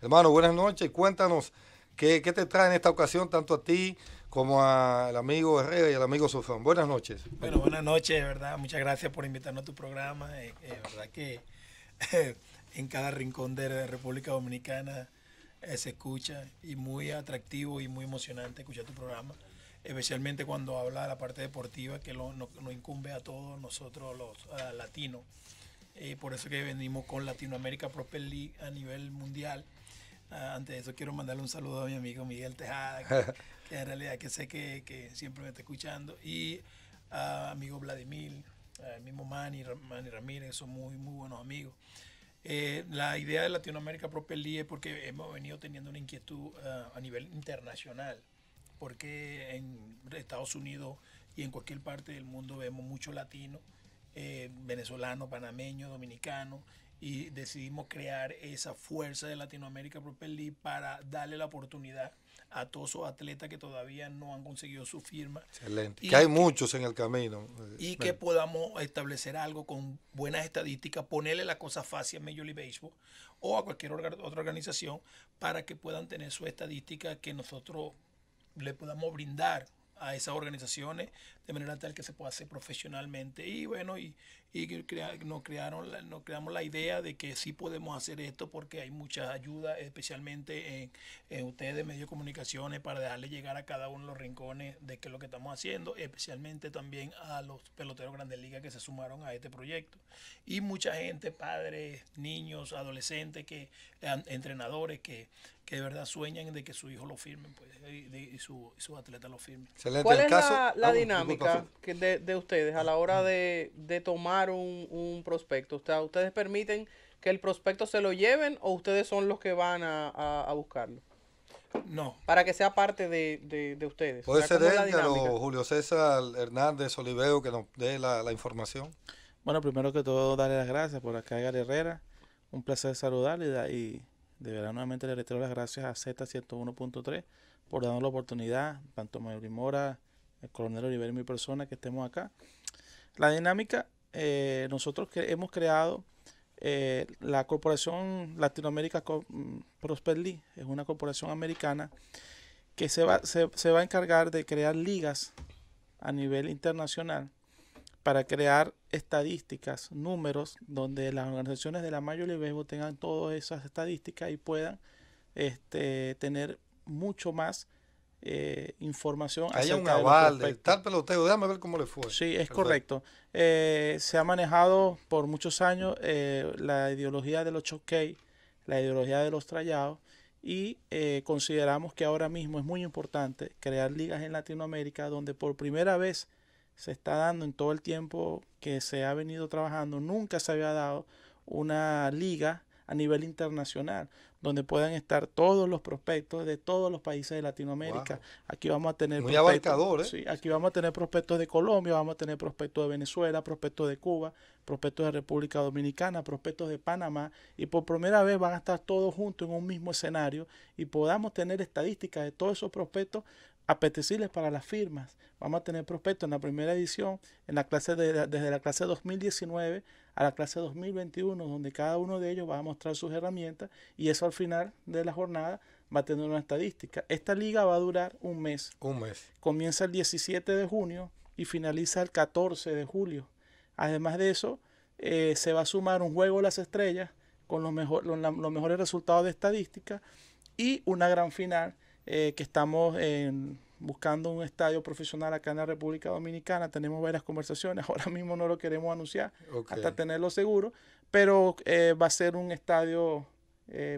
Hermano, buenas noches. Cuéntanos qué, te trae en esta ocasión, tanto a ti como al amigo Herrera y al amigo Sofón. Buenas noches. Bueno, buenas noches, ¿verdad? Muchas gracias por invitarnos a tu programa. Es eh, eh, verdad que en cada rincón de República Dominicana eh, se escucha y muy atractivo y muy emocionante escuchar tu programa, especialmente cuando habla de la parte deportiva que nos incumbe a todos nosotros los latinos. latinos. por eso que venimos con Latinoamérica Proper League a nivel mundial Ah, antes de eso quiero mandarle un saludo a mi amigo Miguel Tejada, que, en realidad que sé que, siempre me está escuchando, y a amigo Vladimir, a mismo Manny, Manny Ramírez, son muy, muy buenos amigos. Eh, la idea de Latinoamérica Propia día es porque hemos venido teniendo una inquietud ah, a nivel internacional, porque en Estados Unidos y en cualquier parte del mundo vemos mucho latino, eh, venezolano, panameño, dominicano, y decidimos crear esa fuerza de Latinoamérica Proper League para darle la oportunidad a todos esos atletas que todavía no han conseguido su firma. Excelente. que hay muchos en el camino. Y eh, que podamos establecer algo con buenas estadísticas, ponerle la cosa fácil a Major League Baseball o a cualquier otra organización para que puedan tener su estadística que nosotros le podamos brindar a esas organizaciones de manera tal que se pueda hacer profesionalmente y bueno, y, y crea, nos, crearon creamos la idea de que sí podemos hacer esto porque hay muchas ayudas, especialmente en, ustedes de medios de comunicaciones, para dejarle llegar a cada uno los rincones de qué es lo que estamos haciendo, especialmente también a los peloteros Grandes Ligas que se sumaron a este proyecto. Y mucha gente, padres, niños, adolescentes, que, entrenadores que que de verdad sueñan de que su hijo lo firme pues, y, de, y su, su, atleta lo firme. ¿Cuál es la, ah, dinámica que de, de, ustedes a la hora de, de tomar un, prospecto? ¿Ustedes permiten que el prospecto se lo lleven o ustedes son los que van a, buscarlo? No. Para que sea parte de, ustedes. Puede ser él, Julio César Hernández Oliveo que nos dé la, información. Bueno, primero que todo, darle las gracias por acá, Edgar Herrera. Un placer saludarle y de verdad nuevamente le reitero las gracias a Z101.3 por darnos la oportunidad, tanto a y Mora, el coronel Oliver y mi persona, que estemos acá. La dinámica eh, nosotros que hemos creado eh, la Corporación Latinoamérica mm, prosperly es una corporación americana que se va, a encargar de crear ligas a nivel internacional para crear estadísticas, números, donde las organizaciones de la mayor y tengan todas esas estadísticas y puedan este, tener mucho más eh, información. Hay un aval, de tal peloteo, déjame ver cómo le fue. Sí, es correcto. Eh, se ha manejado por muchos años eh, la ideología de los choquei, la ideología de los trayados, y consideramos que ahora mismo es muy importante crear ligas en Latinoamérica donde por primera vez se está dando en todo el tiempo que se ha venido trabajando, nunca se había dado una liga a nivel internacional donde puedan estar todos los prospectos de todos los países de Latinoamérica. Aquí vamos a tener prospectos, ¿eh? aquí vamos a tener prospectos de Colombia, vamos a tener prospectos de Venezuela, prospectos de Cuba, prospectos de República Dominicana, prospectos de Panamá y por primera vez van a estar todos juntos en un mismo escenario y podamos tener estadísticas de todos esos prospectos apetecibles para las firmas. Vamos a tener prospectos en la primera edición, en la clase de, desde la clase 2019 a la clase 2021, donde cada uno de ellos va a mostrar sus herramientas y eso al final de la jornada va a tener una estadística. Esta liga va a durar un mes. Un mes. Comienza el 17 de junio y finaliza el 14 de julio. Además de eso, eh, se va a sumar un juego de las estrellas con los, los mejores resultados de estadística y una gran final eh, que estamos eh, buscando un estadio profesional acá en la República Dominicana. Tenemos varias conversaciones. Ahora mismo no lo queremos anunciar hasta tenerlo seguro, pero eh, va a ser un estadio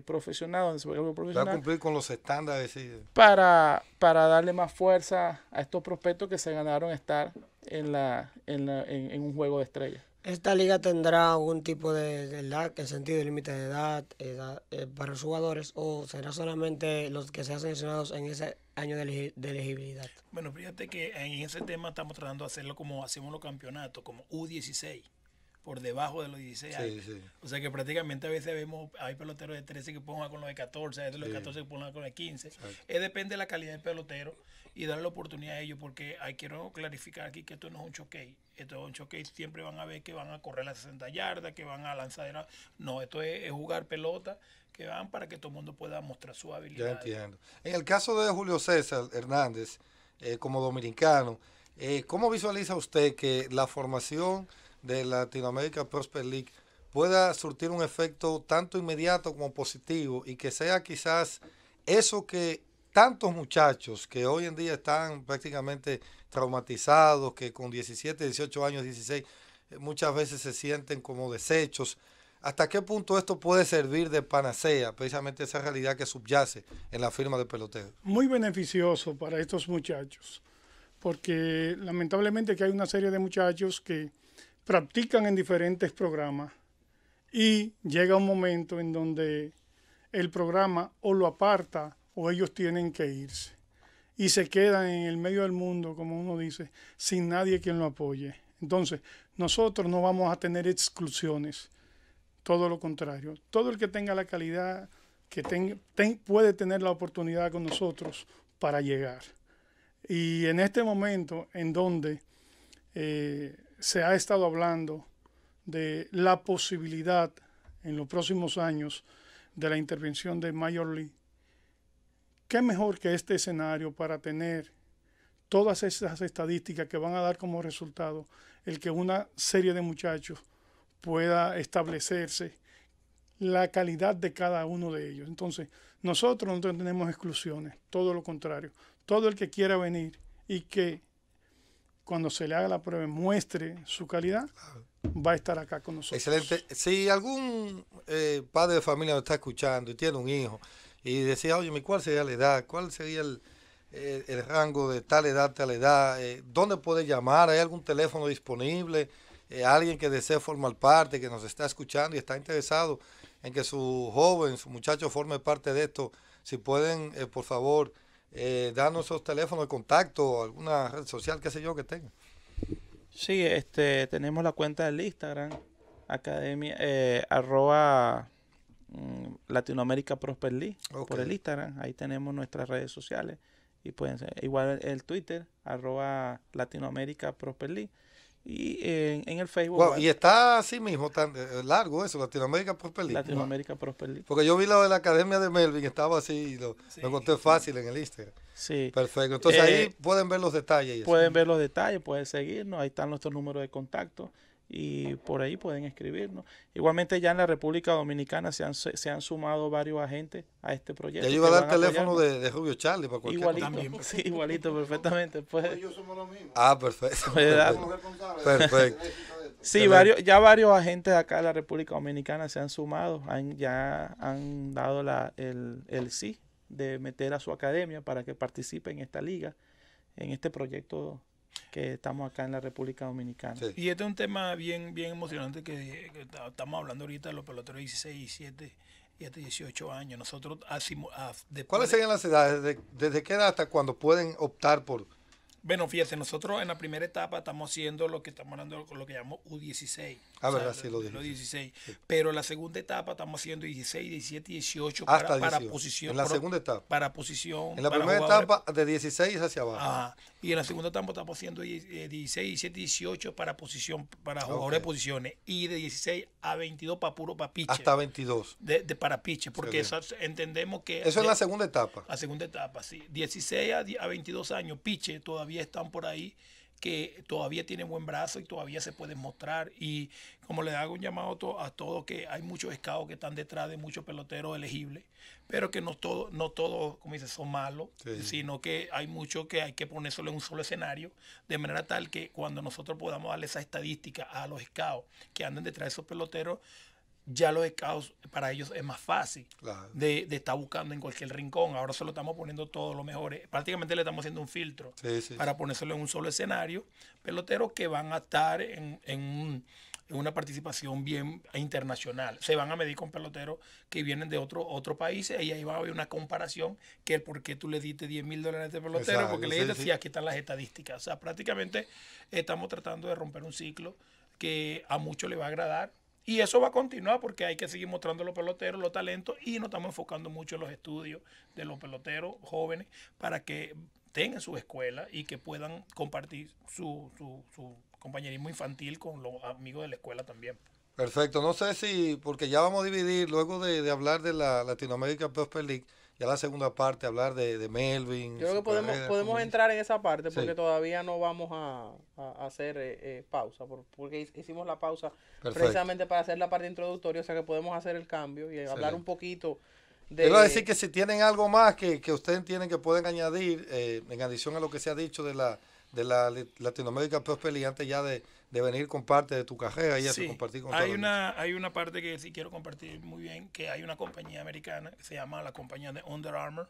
profesional va a cumplir con los estándares. Para, para darle más fuerza a estos prospectos que se ganaron estar en, la, en, la, en un juego de estrellas. Esta liga tendrá algún tipo de, edad, el sentido límite de edad, eh, para los jugadores o será solamente los que sean seleccionados en ese año de, elegibilidad. Bueno, fíjate que en ese tema estamos tratando de hacerlo como hacemos los campeonatos, como U16 por debajo de los 16 años. O sea que prácticamente a veces vemos, hay peloteros de 13 que pongan con los de 14, a veces los de 14 que pongan con los de 15. depende de la calidad del pelotero y darle la oportunidad a ellos, porque hay, quiero clarificar aquí que esto no es un choque. Esto es un choque, siempre van a ver que van a correr las 60 yardas, que van a lanzar. No, esto es, jugar pelota, que van para que todo el mundo pueda mostrar su habilidad. Ya entiendo. En el caso de Julio César Hernández, eh, como dominicano, eh, ¿cómo visualiza usted que la formación de Latinoamérica Prosper League pueda surtir un efecto tanto inmediato como positivo y que sea quizás eso que tantos muchachos que hoy en día están prácticamente traumatizados, que con 17, 18 años, 16, eh, muchas veces se sienten como desechos. ¿Hasta qué punto esto puede servir de panacea, precisamente esa realidad que subyace en la firma de peloteo. Muy beneficioso para estos muchachos, porque lamentablemente que hay una serie de muchachos que practican en diferentes programas y llega un momento en donde el programa o lo aparta o ellos tienen que irse. Y se quedan en el medio del mundo, como uno dice, sin nadie quien lo apoye. Entonces, nosotros no vamos a tener exclusiones, todo lo contrario. Todo el que tenga la calidad, que tenga puede tener la oportunidad con nosotros para llegar. Y en este momento en donde eh, se ha estado hablando de la posibilidad en los próximos años de la intervención de Mayor Lee, ¿qué mejor que este escenario para tener todas esas estadísticas que van a dar como resultado el que una serie de muchachos pueda establecerse la calidad de cada uno de ellos? Entonces, nosotros no tenemos exclusiones, todo lo contrario. Todo el que quiera venir y que cuando se le haga la prueba y muestre su calidad, va a estar acá con nosotros. Excelente. Si algún eh, padre de familia nos está escuchando y tiene un hijo y decía, oye, ¿cuál sería la edad? ¿Cuál sería el, eh, rango de tal edad, tal edad? Eh, ¿Dónde puede llamar? ¿Hay algún teléfono disponible? alguien que desee formar parte, que nos está escuchando y está interesado en que su joven, su muchacho forme parte de esto, si pueden, por favor, eh, danos esos teléfonos de contacto, alguna red social, que sé yo, que tenga. Sí, este, tenemos la cuenta del Instagram, academia, eh, arroba mm, Latinoamérica Prosper por el Instagram. Ahí tenemos nuestras redes sociales. Y pueden igual el Twitter, arroba Latinoamérica Prosper y en, en el Facebook. y está así mismo, tan eh, largo eso, Latinoamérica Prosper Latinoamérica Porque yo vi lo de la Academia de Melvin, estaba así, y lo, encontré fácil en el Instagram. Sí. Perfecto. Entonces ahí eh, pueden ver los detalles. Pueden ver los detalles, pueden seguirnos, ahí están nuestros números de contacto y por ahí pueden escribirnos. Igualmente ya en la República Dominicana se han, se han sumado varios agentes a este proyecto. Ya yo iba a dar el teléfono de, Rubio Charlie para cualquier igualito, sí, igualito, perfectamente. Pues. Yo somos lo mismo. Ah, perfecto. perfecto. Sí, varios, ya varios agentes acá de la República Dominicana se han sumado, han, ya han dado la, el, el sí de meter a su academia para que participe en esta liga, en este proyecto que estamos acá en la República Dominicana. Y este es un tema bien, bien emocionante que, estamos hablando ahorita de los peloteros 16 17 y hasta 18 años. Nosotros hacemos... ¿Cuáles serían las edades? ¿Desde qué edad hasta cuándo pueden optar por bueno, fíjate, nosotros en la primera etapa estamos haciendo lo que estamos hablando con lo que llamamos U16. Ah, verdad, sí, lo, lo 16. Pero en la segunda etapa estamos haciendo 16, 17 18 Hasta para, 18. posición. En la segunda etapa. Para posición. En la primera etapa de 16 hacia abajo. Ajá. Y en la segunda etapa estamos haciendo 16, 17 18 para posición, para jugadores de posiciones. Y de 16 a 22 para puro para piche. Hasta 22. De, para piche, porque entendemos que... Eso es la segunda etapa. La segunda etapa, sí. 16 a, a 22 años, piche todavía están por ahí, que todavía tienen buen brazo y todavía se pueden mostrar. Y como le hago un llamado a todos, que hay muchos escados que están detrás de muchos peloteros elegibles, pero que no todos, no todos, como dices, son malos, sino que hay muchos que hay que solo en un solo escenario, de manera tal que cuando nosotros podamos darle esa estadística a los escados que andan detrás de esos peloteros, ya los escados para ellos es más fácil de, estar buscando en cualquier rincón. Ahora se lo estamos poniendo todos lo mejor. Eh, prácticamente le estamos haciendo un filtro para ponérselo en un solo escenario. Peloteros que van a estar en, una participación bien internacional. Se van a medir con peloteros que vienen de otros otro país y ahí va a haber una comparación que el por qué tú le diste 10 mil dólares de pelotero, porque le dijiste, sí, aquí están las estadísticas. O sea, prácticamente estamos tratando de romper un ciclo que a muchos le va a agradar, y eso va a continuar porque hay que seguir mostrando a los peloteros, los talentos, y nos estamos enfocando mucho en los estudios de los peloteros jóvenes para que tengan su escuela y que puedan compartir su, su, compañerismo infantil con los amigos de la escuela también. Perfecto, no sé si, porque ya vamos a dividir, luego de, hablar de la Latinoamérica Prosper League, ya la segunda parte, hablar de, Melvin. Yo creo que podemos, podemos entrar en esa parte porque todavía no vamos a, hacer eh, eh, pausa, porque hicimos la pausa precisamente para hacer la parte introductoria, o sea que podemos hacer el cambio y hablar un poquito de... decir que si tienen algo más que, ustedes tienen que pueden añadir, eh, en adición a lo que se ha dicho de la, de la Latinoamérica Prosper y antes ya de, venir con parte de tu carrera y así compartir con hay una Hay una parte que sí quiero compartir muy bien, que hay una compañía americana que se llama la compañía de Under Armour,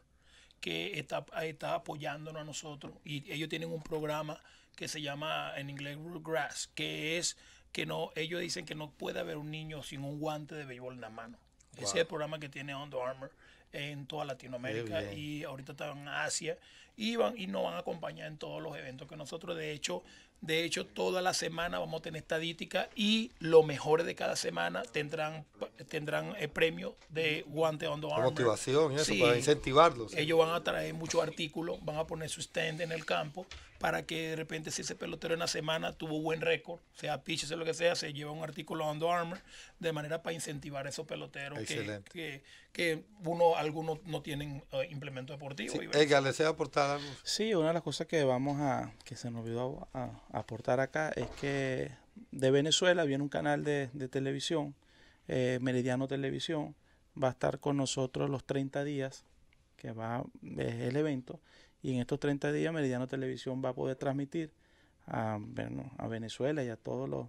que está, está apoyándonos a nosotros y ellos tienen un programa que se llama en inglés Grass, que es que no ellos dicen que no puede haber un niño sin un guante de béisbol en la mano. Ese es el programa que tiene Under armor en toda Latinoamérica y ahorita están en Asia y, y nos van a acompañar en todos los eventos que nosotros de hecho de hecho, toda la semana vamos a tener estadística y los mejores de cada semana tendrán, tendrán el eh, premio de Guante on the Armor. Motivación, eso, para incentivarlos. Ellos van a traer muchos artículos, van a poner su stand en el campo para que de repente si ese pelotero en la semana tuvo buen récord, sea pitch, sea lo que sea, se lleva un artículo on the Armor, de manera para incentivar a esos peloteros que, que, que uno, algunos no tienen eh, implemento deportivo. Sí, Edgar, ¿desea algo? Sí, una de las cosas que vamos a, que se nos olvidó aportar acá es que de Venezuela viene un canal de, televisión, eh, Meridiano Televisión, va a estar con nosotros los 30 días, que va el evento, y en estos 30 días Meridiano Televisión va a poder transmitir a, bueno, a Venezuela y a todos los,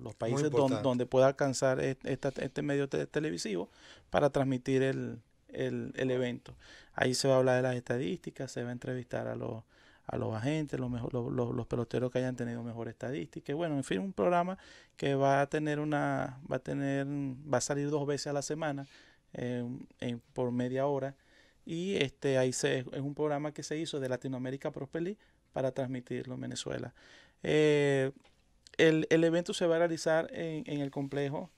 los, países donde, pueda alcanzar este, este medio televisivo para transmitir el, evento. Ahí se va a hablar de las estadísticas, se va a entrevistar a los, a los agentes, los, los, peloteros que hayan tenido mejor estadística. Bueno, en fin, un programa que va a tener una, va a tener, va a salir dos veces a la semana eh, en, por media hora y este, ahí se, es un programa que se hizo de Latinoamérica Prospelí para transmitirlo en Venezuela. Eh, el, evento se va a realizar en, el complejo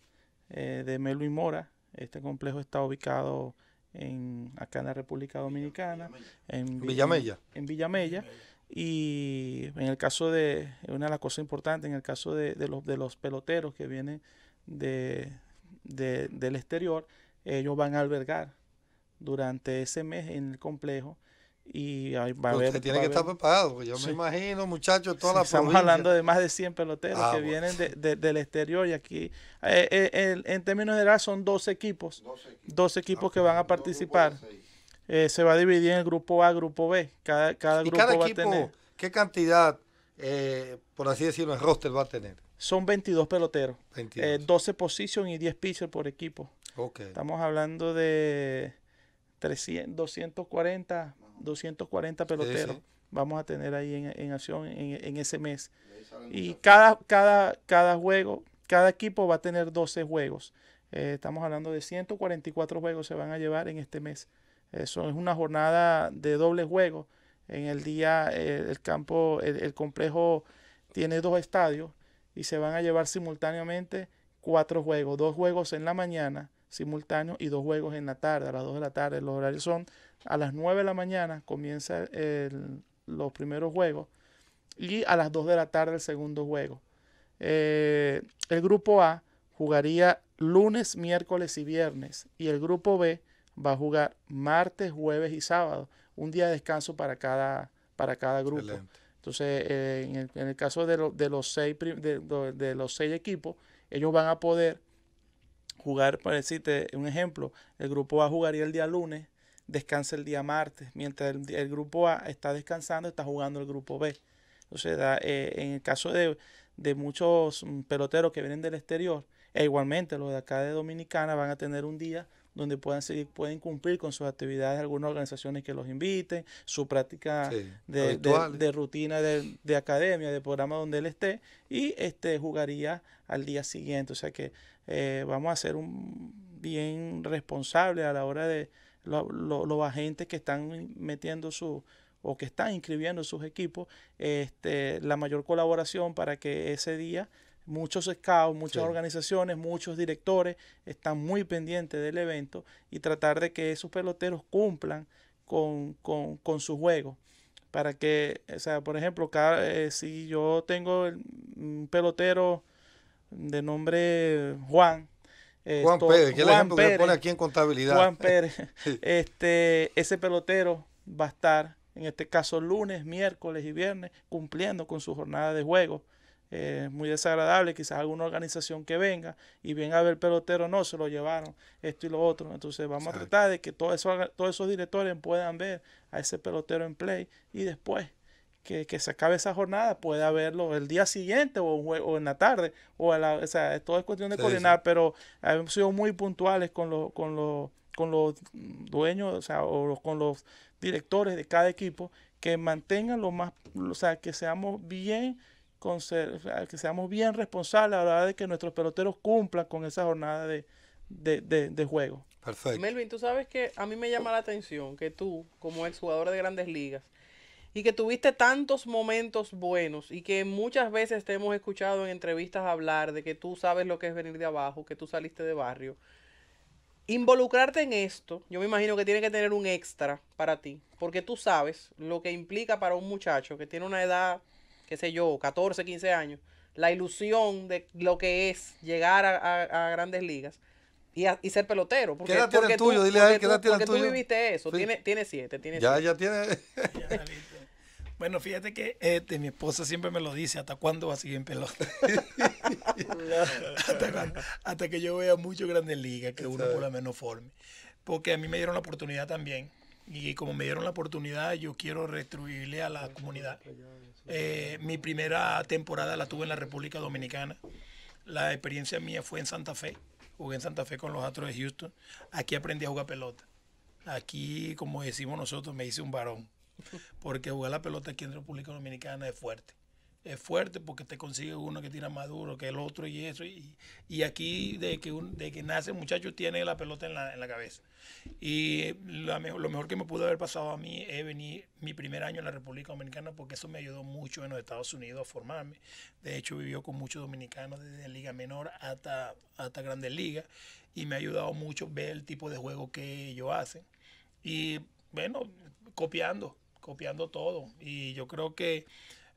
eh, de Melo y Mora. Este complejo está ubicado en, acá en la República Dominicana, en Villamella. En, Villamella. Y en el caso de, una de las cosas importantes, en el caso de, los, de los peloteros que vienen de, del exterior, ellos van a albergar durante ese mes en el complejo y va a haber... tiene que estar preparado, yo me imagino, muchachos, toda la provincia. Estamos hablando de más de 100 peloteros ah, que vienen de, del exterior y aquí, eh, eh, en términos generales, son 12 equipos, 12 equipos, que ah, van a participar. Eh, se va a dividir en el grupo A, grupo B. Cada, cada grupo va a tener... ¿Qué cantidad, por así decirlo, el roster va a tener? Son 22 peloteros. 12 position y 10 pitchers por equipo. Okay. Estamos hablando de 240, 240 peloteros vamos a tener ahí en, acción en, ese mes. Y cada, cada, cada juego, cada equipo va a tener 12 juegos. Eh, estamos hablando de 144 juegos se van a llevar en este mes. Eso es una jornada de doble juego. En el día, eh, el campo, el, complejo tiene dos estadios y se van a llevar simultáneamente cuatro juegos. Dos juegos en la mañana, simultáneo, y dos juegos en la tarde, a las 2 de la tarde. Los horarios son a las 9 de la mañana comienzan los primeros juegos y a las 2 de la tarde el segundo juego. Eh, el grupo A jugaría lunes, miércoles y viernes y el grupo B va a jugar martes, jueves y sábado, un día de descanso para cada, para cada grupo. Entonces, eh, en, el, en, el, caso de, de los seis, de los seis equipos, ellos van a poder jugar, para decirte un ejemplo, el grupo A jugaría el día lunes, descansa el día martes, mientras el, grupo A está descansando, está jugando el grupo B. Entonces, da, eh, en el caso de, de muchos mm, peloteros que vienen del exterior, e igualmente los de acá de Dominicana van a tener un día donde puedan seguir, pueden cumplir con sus actividades, algunas organizaciones que los inviten, su práctica de, de, rutina de, de, academia, de programa donde él esté, y este jugaría al día siguiente. O sea que eh, vamos a ser un bien responsable a la hora de los agentes que están metiendo su, o que están inscribiendo sus equipos este, la mayor colaboración para que ese día Muchos scouts, muchas organizaciones, muchos directores están muy pendientes del evento y tratar de que esos peloteros cumplan con, su juego. Para que, o sea, por ejemplo, cada, eh, si yo tengo un pelotero de nombre Juan, Juan Pérez, pone aquí en contabilidad. Juan Pérez. este, ese pelotero va a estar, en este caso, lunes, miércoles y viernes, cumpliendo con su jornada de juego. Eh, muy desagradable, quizás alguna organización que venga y venga a ver pelotero, no, se lo llevaron, esto y lo otro. Entonces vamos a tratar de que todos esos, todos esos directores puedan ver a ese pelotero en play y después que, se acabe esa jornada, pueda verlo el día siguiente o, en la tarde, o, a la, o sea, todo es cuestión de coordinar, pero hemos sido muy puntuales con los con los con los dueños, o sea, o con los directores de cada equipo, que mantengan lo más, o sea, que seamos bien que seamos bien responsables a la hora de que nuestros peloteros cumplan con esa jornada de, juego. Perfecto. Melvin, tú sabes que a mí me llama la atención que tú, como exjugador jugador de grandes ligas, y que tuviste tantos momentos buenos y que muchas veces te hemos escuchado en entrevistas hablar de que tú sabes lo que es venir de abajo, que tú saliste de barrio. Involucrarte en esto, yo me imagino que tiene que tener un extra para ti, porque tú sabes lo que implica para un muchacho que tiene una edad qué sé yo, 14, 15 años, la ilusión de lo que es llegar a, grandes ligas y, ser pelotero. Porque, ¿Qué edad tiene tuyo? Dile a él, ¿qué edad tiene Porque tú viviste eso, tiene, tiene siete, tiene Ya, ya tiene... Bueno, fíjate que este, mi esposa siempre me lo dice, ¿hasta cuándo va a seguir en pelota? hasta, que yo vea muchas grandes ligas, que uno por lo menos forme. Porque a mí me dieron la oportunidad también. Y como me dieron la oportunidad, yo quiero retribuirle a la comunidad eh, mi primera temporada la tuve en la República Dominicana. La experiencia mía fue en Santa Fe. Jugué en Santa Fe con los Astros de Houston. Aquí aprendí a jugar pelota. Aquí, como decimos nosotros, me hice un varón. Porque jugar la pelota aquí en la República Dominicana es fuerte es fuerte porque te consigue uno que tira más duro que el otro y eso. Y, aquí, de que, de que nace el muchacho, tiene la pelota en la, cabeza. Y eh, lo mejor que me pudo haber pasado a mí es venir mi primer año en la República Dominicana porque eso me ayudó mucho en los Estados Unidos a formarme. De hecho, vivió con muchos dominicanos desde Liga Menor hasta, hasta Grandes Ligas y me ha ayudado mucho ver el tipo de juego que ellos hacen. Y bueno, copiando, copiando todo. Y yo creo que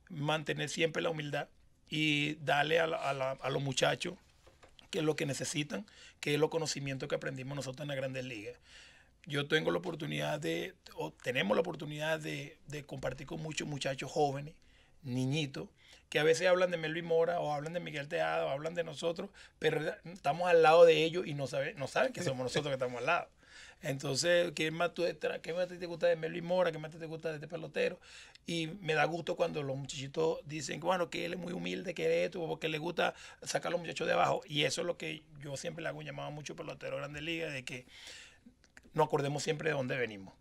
mantener siempre la humildad y darle a, los muchachos que es lo que necesitan, que es lo conocimiento que aprendimos nosotros en las grandes ligas. Yo tengo la oportunidad de, o tenemos la oportunidad de, compartir con muchos muchachos jóvenes, niñitos, que a veces hablan de Melvin Mora o hablan de Miguel Tejada o hablan de nosotros, pero estamos al lado de ellos y no, no saben que somos nosotros que estamos al lado. Entonces, ¿qué más, qué te gusta de Melvin Mora? ¿Qué más te gusta de este pelotero? Y me da gusto cuando los muchachitos dicen, bueno, que él es muy humilde, que es esto, porque le gusta sacar a los muchachos de abajo. Y eso es lo que yo siempre le hago llamado a muchos peloteros grandes Liga, de que nos acordemos siempre de dónde venimos.